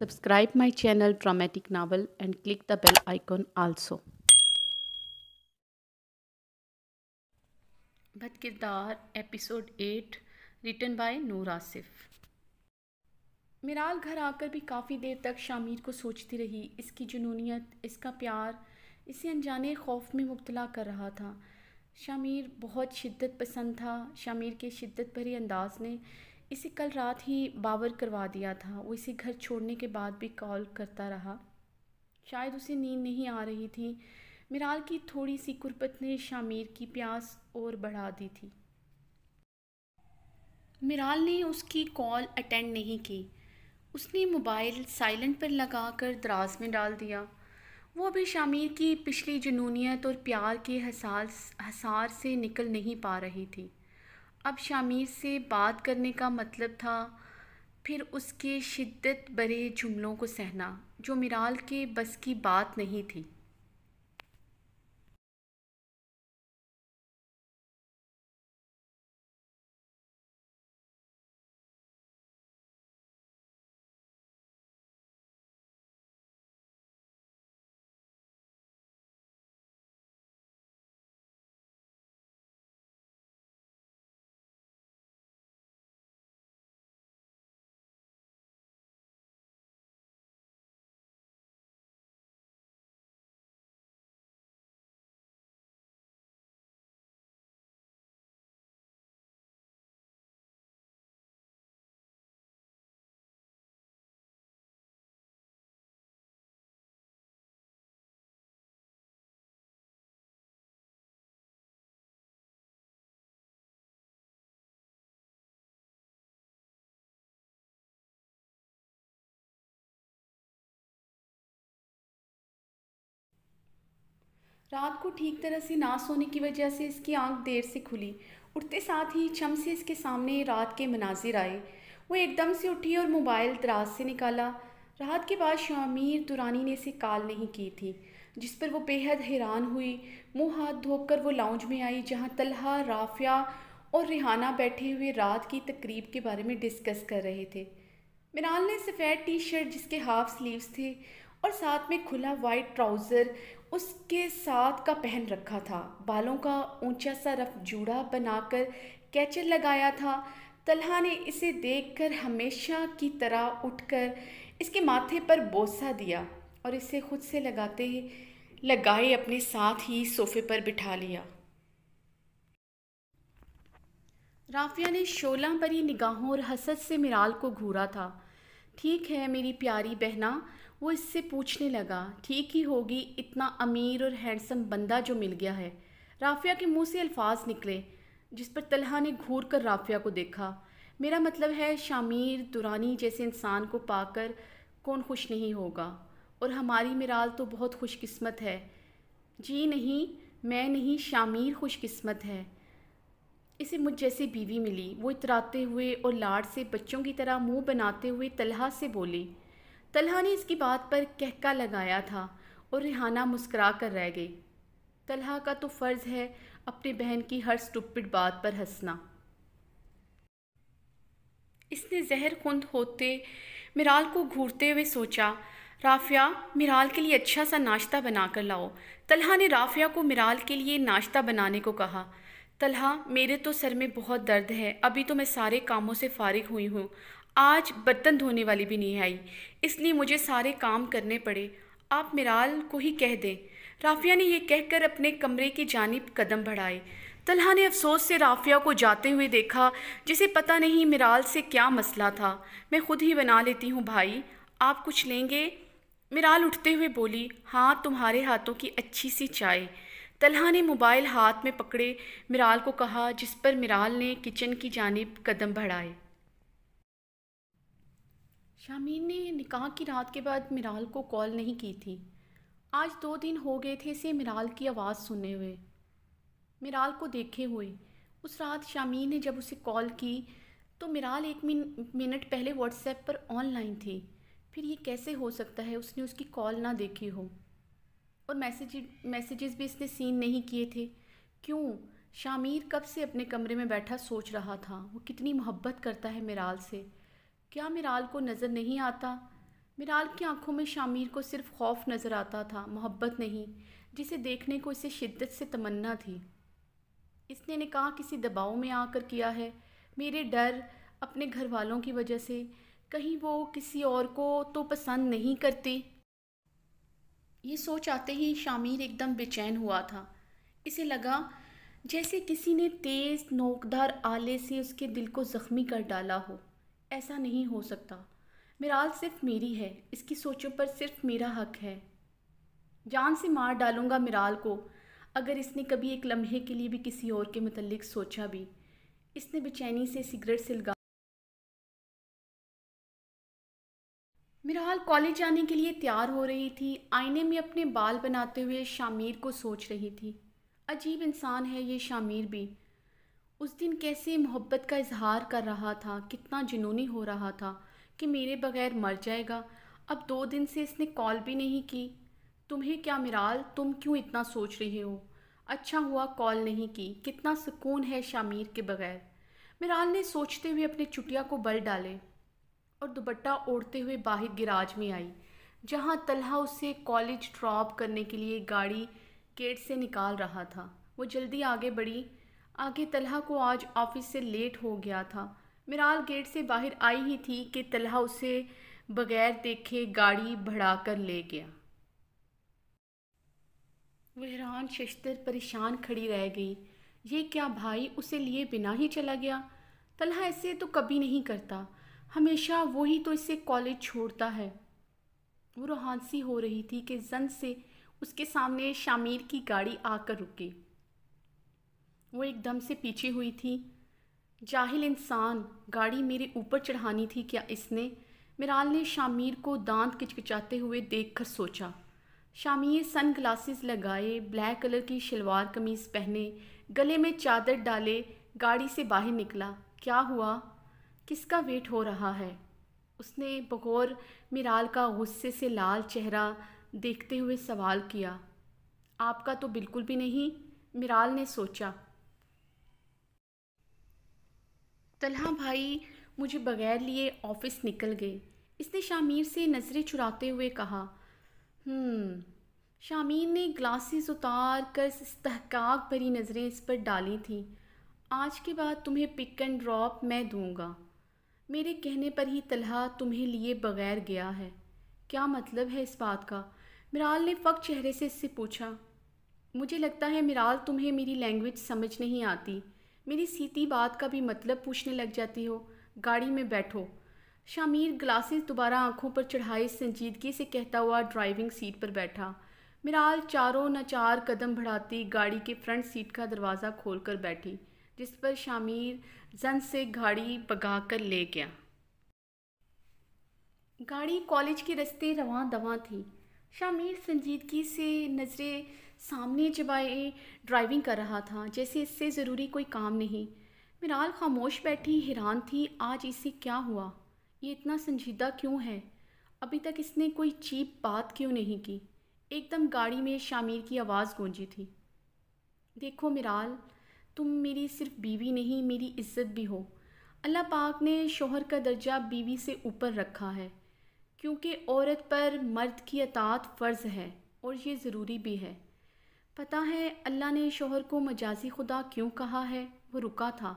Subscribe my channel Dramatic Novel and click the bell icon also. Badkirdar episode eight written by Noor Asif Miral घर आकर भी काफ़ी देर तक शामिर को सोचती रही इसकी जुनूनीत इसका प्यार इसे अनजाने खौफ में मुबतला कर रहा था शामिर बहुत शिद्दत पसंद था शामिर के शिद्दत भरे अंदाज ने इसे कल रात ही बावर करवा दिया था वो इसे घर छोड़ने के बाद भी कॉल करता रहा शायद उसे नींद नहीं आ रही थी मिराल की थोड़ी सी कुर्बत ने शामिर की प्यास और बढ़ा दी थी मिराल ने उसकी कॉल अटेंड नहीं की उसने मोबाइल साइलेंट पर लगाकर दराज में डाल दिया वो अभी शामिर की पिछली जुनूनीत और प्यार के हसार हसार से निकल नहीं पा रही थी अब शामिर से बात करने का मतलब था फिर उसके शिद्दत बड़े जुमलों को सहना जो मिराल के बस की बात नहीं थी रात को ठीक तरह से ना सोने की वजह से इसकी आंख देर से खुली उठते साथ ही छम से इसके सामने रात के मनाजिर आए वो एकदम से उठी और मोबाइल दराज से निकाला रात के बाद शामिर दुरानी ने इसे कॉल नहीं की थी जिस पर वो बेहद हैरान हुई मुंह हाथ धोकर वो लाउंज में आई जहाँ तलहा राफिया और रिहाना बैठे हुए रात की तकरीब के बारे में डिस्कस कर रहे थे मिनाल ने सफ़ेद टी शर्ट जिसके हाफ स्लीव्स थे और साथ में खुला वाइट ट्राउज़र उसके साथ का पहन रखा था बालों का ऊंचा सा रफ जूड़ा बनाकर कैचर लगाया था तलहा ने इसे देखकर हमेशा की तरह उठकर इसके माथे पर बोसा दिया और इसे खुद से लगाते लगाए अपने साथ ही सोफे पर बिठा लिया राफिया ने शोला परी निगाहों और हसद से मिराल को घूरा था ठीक है मेरी प्यारी बहना वो इससे पूछने लगा ठीक ही होगी इतना अमीर और हैंडसम बंदा जो मिल गया है राफिया के मुंह से अल्फाज निकले जिस पर तलहा ने घूर कर राफिया को देखा मेरा मतलब है शामिर दुरानी जैसे इंसान को पाकर कौन खुश नहीं होगा और हमारी मिराल तो बहुत ख़ुशकस्मत है जी नहीं मैं नहीं शामिर खुशकस्मत है इसे मुझ जैसी बीवी मिली वो इतराते हुए और लाड से बच्चों की तरह मुंह बनाते हुए तलहा से बोली तलहा ने इसकी बात पर कहका लगाया था और रिहाना मुस्करा कर रह गई तलहा का तो फ़र्ज़ है अपनी बहन की हर स्टुपिड बात पर हंसना इसने जहर खुंद होते मिराल को घूरते हुए सोचा राफिया मिराल के लिए अच्छा सा नाश्ता बना कर लाओ तलहा ने राफिया को मिराल के लिए नाश्ता बनाने को कहा तलहा मेरे तो सर में बहुत दर्द है अभी तो मैं सारे कामों से फारिग हुई हूँ आज बर्तन धोने वाली भी नहीं आई इसलिए मुझे सारे काम करने पड़े आप मिराल को ही कह दें राफिया ने यह कह कहकर अपने कमरे की जानब कदम बढ़ाए तलहा ने अफसोस से राफिया को जाते हुए देखा जिसे पता नहीं मिराल से क्या मसला था मैं खुद ही बना लेती हूँ भाई आप कुछ लेंगे मिराल उठते हुए बोली हाँ तुम्हारे हाथों की अच्छी सी चाय तलहा ने मोबाइल हाथ में पकड़े मिराल को कहा जिस पर मिराल ने किचन की जानब कदम बढ़ाए शामीन ने निकाह की रात के बाद मिराल को कॉल नहीं की थी आज दो दिन हो गए थे इसे मिराल की आवाज़ सुने हुए मिराल को देखे हुए उस रात शामीन ने जब उसे कॉल की तो मिराल एक मिन, मिनट पहले व्हाट्सएप पर ऑनलाइन थी फिर ये कैसे हो सकता है उसने उसकी कॉल ना देखी हो और मैसेज मैसेजेस भी इसने सीन नहीं किए थे क्यों शामीर कब से अपने कमरे में बैठा सोच रहा था वो कितनी मोहब्बत करता है मिराल से क्या मिराल को नज़र नहीं आता मिराल की आंखों में शामिर को सिर्फ खौफ नज़र आता था मोहब्बत नहीं जिसे देखने को इसे शिद्दत से तमन्ना थी इसने निकाह किसी दबाव में आकर किया है मेरे डर अपने घर वालों की वजह से कहीं वो किसी और को तो पसंद नहीं करती ये सोच आते ही शामिर एकदम बेचैन हुआ था इसे लगा जैसे किसी ने तेज़ नोकदार आले से उसके दिल को ज़ख्मी कर डाला हो ऐसा नहीं हो सकता मिराल सिर्फ मेरी है इसकी सोचों पर सिर्फ मेरा हक है जान से मार डालूँगा मिराल को अगर इसने कभी एक लम्हे के लिए भी किसी और के मतलब सोचा भी इसने बेचैनी से सिगरेट सिलगा मिराल कॉलेज जाने के लिए तैयार हो रही थी आईने में अपने बाल बनाते हुए शामिर को सोच रही थी अजीब इंसान है ये शामिर भी उस दिन कैसे मोहब्बत का इजहार कर रहा था कितना जुनूनी हो रहा था कि मेरे बगैर मर जाएगा अब दो दिन से इसने कॉल भी नहीं की तुम्हें क्या मिराल तुम क्यों इतना सोच रही हो अच्छा हुआ कॉल नहीं की कितना सुकून है शामिर के बगैर मिराल ने सोचते हुए अपने चुटिया को बल डाले और दुपट्टा ओढ़ते हुए बाहर गिराज में आई जहाँ तलहा उसे कॉलेज ड्रॉप करने के लिए गाड़ी गेट से निकाल रहा था वो जल्दी आगे बढ़ी आगे तलहा को आज ऑफिस से लेट हो गया था मिराल गेट से बाहर आई ही थी कि तलहा उसे बगैर देखे गाड़ी भड़ा कर ले गया वहरान शशतर परेशान खड़ी रह गई ये क्या भाई उसे लिए बिना ही चला गया तलहा ऐसे तो कभी नहीं करता हमेशा वो ही तो इसे कॉलेज छोड़ता है वो रोहानसी हो रही थी कि जन से उसके सामने शामिर की गाड़ी आकर रुकी वो एकदम से पीछे हुई थी जाहिल इंसान गाड़ी मेरे ऊपर चढ़ानी थी क्या इसने मिराल ने शामिर को दांत किचकिचाते हुए देखकर सोचा शामीर सन ग्लासेस लगाए ब्लैक कलर की शलवार कमीज़ पहने गले में चादर डाले गाड़ी से बाहर निकला क्या हुआ किसका वेट हो रहा है उसने बगौर मिराल का गुस्से से लाल चेहरा देखते हुए सवाल किया आपका तो बिल्कुल भी नहीं मिराल ने सोचा तलहा भाई मुझे बगैर लिए ऑफिस निकल गए इसने शामिर से नज़रें चुराते हुए कहा हम्म, शामिर ने ग्लासेस उतार कर इस्तहकाक भरी नज़रें इस पर डाली थीं आज के बाद तुम्हें पिक एंड ड्रॉप मैं दूंगा मेरे कहने पर ही तलहा तुम्हें लिए बगैर गया है क्या मतलब है इस बात का मिराल ने फ़क चेहरे से इससे पूछा मुझे लगता है मिराल तुम्हें मेरी लैंग्वेज समझ नहीं आती मेरी सीती बात का भी मतलब पूछने लग जाती हो गाड़ी में बैठो शामिर ग्लासेस दोबारा आंखों पर चढ़ाए संजीदगी से कहता हुआ ड्राइविंग सीट पर बैठा मिराल चारों न चार कदम बढ़ाती गाड़ी के फ्रंट सीट का दरवाज़ा कर बैठी जिस पर शामिर जन से गाड़ी बगा कर ले गया गाड़ी कॉलेज के रस्ते रवा दवा थी शामिर संजीदगी से नज़रें सामने जब आए ड्राइविंग कर रहा था जैसे इससे ज़रूरी कोई काम नहीं मिराल खामोश बैठी हैरान थी आज इसे क्या हुआ ये इतना संजीदा क्यों है अभी तक इसने कोई चीप बात क्यों नहीं की एकदम गाड़ी में शामिर की आवाज़ गूंजी थी देखो मिराल तुम मेरी सिर्फ बीवी नहीं मेरी इज्जत भी हो अल्लाह पाक ने शोहर का दर्जा बीवी से ऊपर रखा है क्योंकि औरत पर मर्द की अतात फ़र्ज़ है और ये ज़रूरी भी है पता है अल्लाह ने शोहर को मजाजी खुदा क्यों कहा है वो रुका था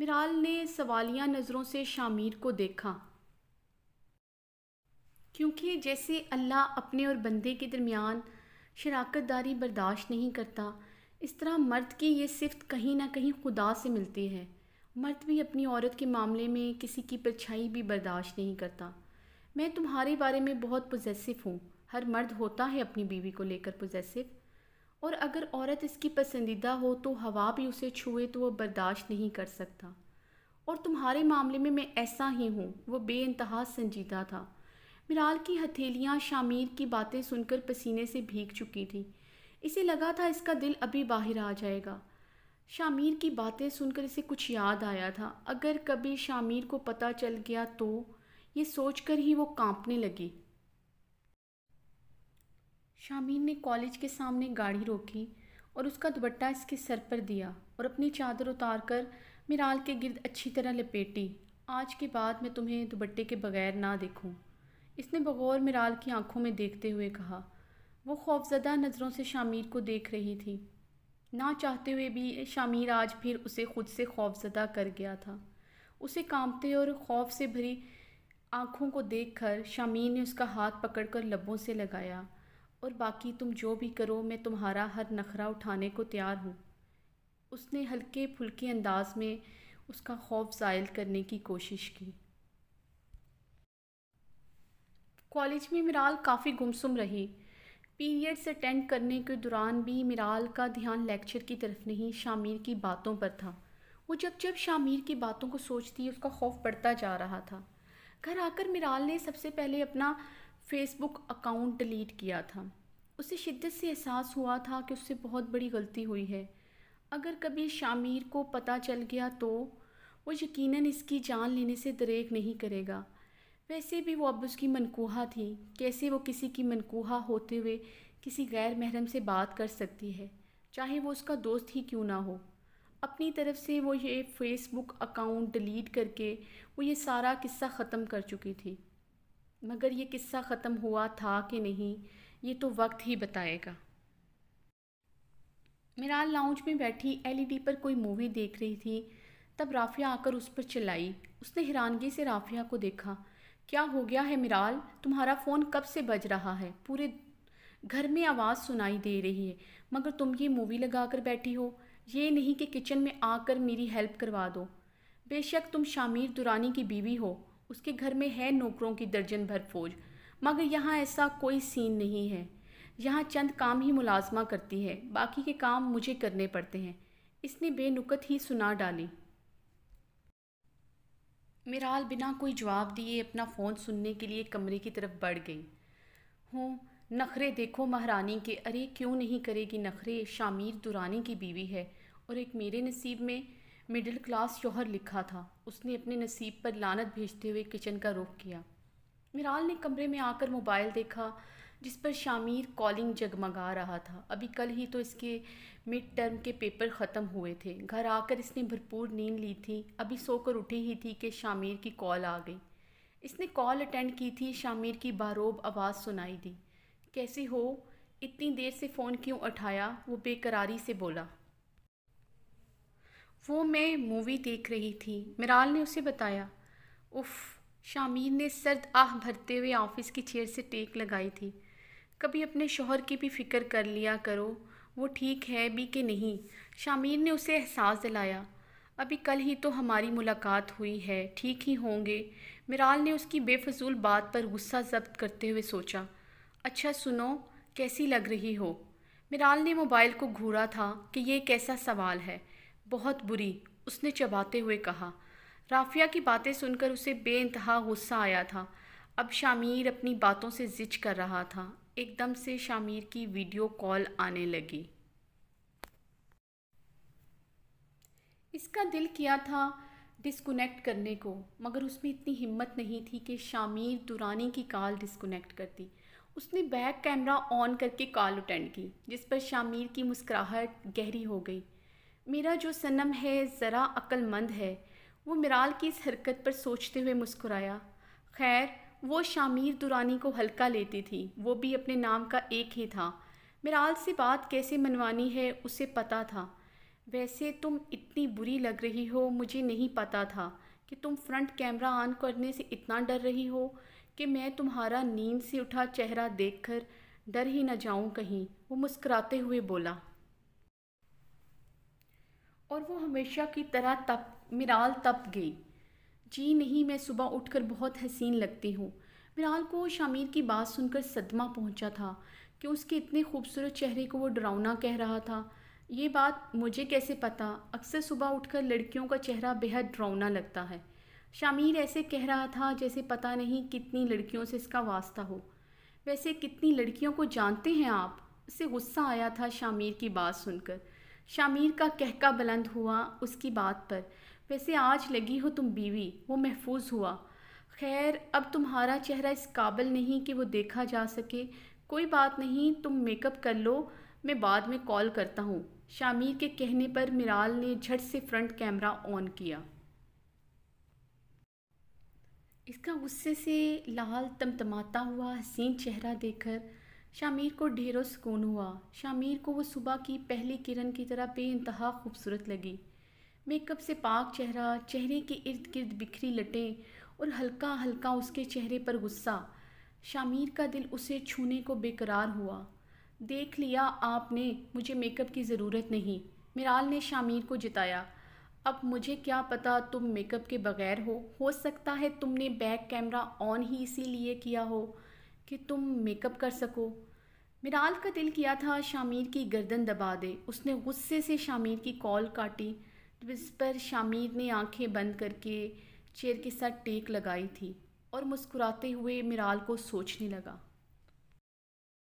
मिराल ने सवालिया नज़रों से शामिर को देखा क्योंकि जैसे अल्लाह अपने और बंदे के दरमियान शराकत दारी बर्दाश्त नहीं करता इस तरह मर्द की ये सिफ्त कहीं ना कहीं खुदा से मिलती है मर्द भी अपनी औरत के मामले में किसी की परछाई भी बर्दाश्त नहीं करता मैं तुम्हारे बारे में बहुत पोजेसिव हूँ हर मर्द होता है अपनी बीवी को लेकर पोजेसिव और अगर औरत इसकी पसंदीदा हो तो हवा भी उसे छुए तो वह बर्दाश्त नहीं कर सकता और तुम्हारे मामले में मैं ऐसा ही हूँ वह बे इंतहा संजीदा था मिराल की हथेलियाँ शामिर की बातें सुनकर पसीने से भीग चुकी थी इसे लगा था इसका दिल अभी बाहर आ जाएगा शामिर की बातें सुनकर इसे कुछ याद आया था अगर कभी शामिर को पता चल गया तो ये सोचकर ही वो कांपने लगी शामीन ने कॉलेज के सामने गाड़ी रोकी और उसका दुपट्टा इसके सर पर दिया और अपनी चादर उतार कर मिराल के गिरद अच्छी तरह लपेटी आज के बाद मैं तुम्हें दुपट्टे के बगैर ना देखूं। इसने बगौर मिराल की आंखों में देखते हुए कहा वो खौफजदा नज़रों से शामीर को देख रही थी ना चाहते हुए भी शामीर आज फिर उसे खुद से खौफजदा कर गया था उसे कांपते और खौफ से भरी आंखों को देखकर शामीर ने उसका हाथ पकड़कर लबों से लगाया और बाकी तुम जो भी करो मैं तुम्हारा हर नखरा उठाने को तैयार हूँ उसने हल्के फुल्के अंदाज में उसका खौफ ज़ायल करने की कोशिश की कॉलेज में मिराल काफ़ी गुमसुम रही पीरियड्स अटेंड करने के दौरान भी मिराल का ध्यान लेक्चर की तरफ नहीं शामिर की बातों पर था वो जब जब शामिर की बातों को सोचती उसका खौफ बढ़ता जा रहा था घर आकर मिराल ने सबसे पहले अपना फेसबुक अकाउंट डिलीट किया था उसे शिद्दत से एहसास हुआ था कि उससे बहुत बड़ी गलती हुई है अगर कभी शामिर को पता चल गया तो वो यकीनन इसकी जान लेने से दरेक नहीं करेगा वैसे भी वो अब उसकी मनकूहा थी कैसे वो किसी की मनकूहा होते हुए किसी गैर महरम से बात कर सकती है चाहे वो उसका दोस्त ही क्यों ना हो अपनी तरफ से वो ये फ़ेसबुक अकाउंट डिलीट करके वो ये सारा किस्सा ख़त्म कर चुकी थी मगर ये किस्सा ख़त्म हुआ था कि नहीं ये तो वक्त ही बताएगा मिराल लाउंज में बैठी एलईडी e पर कोई मूवी देख रही थी तब राफिया आकर उस पर चिल्लाई उसने हैरानगी से राफिया को देखा क्या हो गया है मिराल तुम्हारा फ़ोन कब से बज रहा है पूरे घर में आवाज़ सुनाई दे रही है मगर तुम ये मूवी लगा कर बैठी हो ये नहीं कि किचन में आकर मेरी हेल्प करवा दो बेशक तुम शामिर दुरानी की बीवी हो उसके घर में है नौकरों की दर्जन भर फौज मगर यहाँ ऐसा कोई सीन नहीं है यहाँ चंद काम ही मुलाजमा करती है बाकी के काम मुझे करने पड़ते हैं इसने बेनुकत ही सुना डाली मिराल बिना कोई जवाब दिए अपना फ़ोन सुनने के लिए कमरे की तरफ बढ़ गई हूँ नखरे देखो महारानी के अरे क्यों नहीं करेगी नखरे शामीर दुरानी की बीवी है और एक मेरे नसीब में मिडिल क्लास शोहर लिखा था उसने अपने नसीब पर लानत भेजते हुए किचन का रुख किया मिराल ने कमरे में आकर मोबाइल देखा जिस पर शामिर कॉलिंग जगमगा रहा था अभी कल ही तो इसके मिड टर्म के पेपर ख़त्म हुए थे घर आकर इसने भरपूर नींद ली थी अभी सोकर उठी ही थी कि शामिर की कॉल आ गई इसने कॉल अटेंड की थी शामिर की बारोब आवाज़ सुनाई दी कैसी हो इतनी देर से फ़ोन क्यों उठाया वो बेकरारी से बोला वो मैं मूवी देख रही थी मिराल ने उसे बताया उफ शामीर ने सर्द आह भरते हुए ऑफिस की चेयर से टेक लगाई थी कभी अपने शोहर की भी फ़िक्र कर लिया करो वो ठीक है भी कि नहीं शामीर ने उसे एहसास दिलाया अभी कल ही तो हमारी मुलाकात हुई है ठीक ही होंगे मिराल ने उसकी बेफजूल बात पर गुस्सा जब्त करते हुए सोचा अच्छा सुनो कैसी लग रही हो मिराल ने मोबाइल को घूरा था कि ये कैसा सवाल है बहुत बुरी उसने चबाते हुए कहा राफिया की बातें सुनकर उसे बेानतहा गुस्सा आया था अब शामिर अपनी बातों से जिच कर रहा था एकदम से शामिर की वीडियो कॉल आने लगी इसका दिल किया था डिस्कनेक्ट करने को मगर उसमें इतनी हिम्मत नहीं थी कि शामिर दुरानी की कॉल डिस्कनेक्ट करती उसने बैक कैमरा ऑन करके कॉल अटेंड की जिस पर शामिर की मुस्कुराहट गहरी हो गई मेरा जो सनम है ज़रा अक्लमंद है वो मिराल की इस हरकत पर सोचते हुए मुस्कुराया खैर वो शामीर दुरानी को हल्का लेती थी वो भी अपने नाम का एक ही था मिराल से बात कैसे मनवानी है उसे पता था वैसे तुम इतनी बुरी लग रही हो मुझे नहीं पता था कि तुम फ्रंट कैमरा ऑन करने से इतना डर रही हो कि मैं तुम्हारा नींद से उठा चेहरा देखकर डर ही न जाऊं कहीं वो मुस्कुराते हुए बोला और वो हमेशा की तरह तप मिराल तप गई जी नहीं मैं सुबह उठकर बहुत हसीन लगती हूँ मिराल को शामिर की बात सुनकर सदमा पहुँचा था कि उसके इतने खूबसूरत चेहरे को वो डरावना कह रहा था ये बात मुझे कैसे पता अक्सर सुबह उठकर लड़कियों का चेहरा बेहद डरावना लगता है शामिर ऐसे कह रहा था जैसे पता नहीं कितनी लड़कियों से इसका वास्ता हो वैसे कितनी लड़कियों को जानते हैं आप उसे गुस्सा आया था शामिर की बात सुनकर शामिर का कहका बुलंद हुआ उसकी बात पर वैसे आज लगी हो तुम बीवी वो महफूज हुआ खैर अब तुम्हारा चेहरा इस काबिल नहीं कि वो देखा जा सके कोई बात नहीं तुम मेकअप कर लो मैं बाद में कॉल करता हूँ शामिर के कहने पर मिराल ने झट से फ्रंट कैमरा ऑन किया इसका गुस्से से लाल तमतमाता हुआ हसीन चेहरा देखकर शामिर को ढेरों सुकून हुआ शामिर को वो सुबह की पहली किरण की तरह बेानतहा खूबसूरत लगी मेकअप से पाक चेहरा चेहरे के इर्द गिर्द बिखरी लटें और हल्का हल्का उसके चेहरे पर गुस्सा शामिर का दिल उसे छूने को बेकरार हुआ देख लिया आपने मुझे मेकअप की ज़रूरत नहीं मिराल ने शामिर को जिताया अब मुझे क्या पता तुम मेकअप के बगैर हो हो सकता है तुमने बैक कैमरा ऑन ही इसीलिए किया हो कि तुम मेकअप कर सको मिराल का दिल किया था शामिर की गर्दन दबा दे उसने गुस्से से शामिर की कॉल काटी जिस पर शामिर ने आंखें बंद करके चेयर के साथ टेक लगाई थी और मुस्कुराते हुए मिराल को सोचने लगा